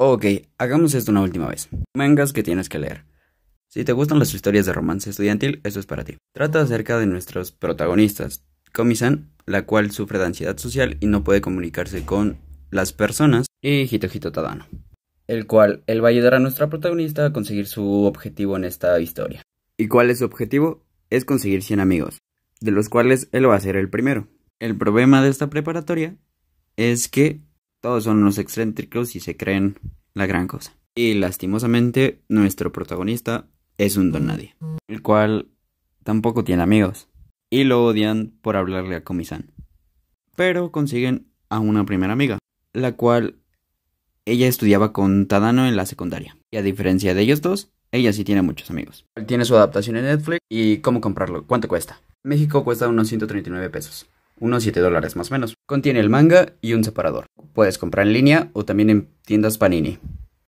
Ok, hagamos esto una última vez. Mangas que tienes que leer. Si te gustan las historias de romance estudiantil, eso es para ti. Trata acerca de nuestros protagonistas. Komi-san, la cual sufre de ansiedad social y no puede comunicarse con las personas, y Hito Tadano, el cual él va a ayudar a nuestra protagonista a conseguir su objetivo en esta historia. ¿Y cuál es su objetivo? Es conseguir 100 amigos, de los cuales él va a ser el primero. El problema de esta preparatoria es que todos son unos excéntricos y se creen la gran cosa. Y lastimosamente, nuestro protagonista es un don nadie, el cual tampoco tiene amigos. Y lo odian por hablarle a Comisán. Pero consiguen a una primera amiga, la cual ella estudiaba con Tadano en la secundaria. Y a diferencia de ellos dos, ella sí tiene muchos amigos. Tiene su adaptación en Netflix y cómo comprarlo, cuánto cuesta. México cuesta unos 139 pesos, unos 7 dólares más o menos. Contiene el manga y un separador. Puedes comprar en línea o también en tiendas Panini.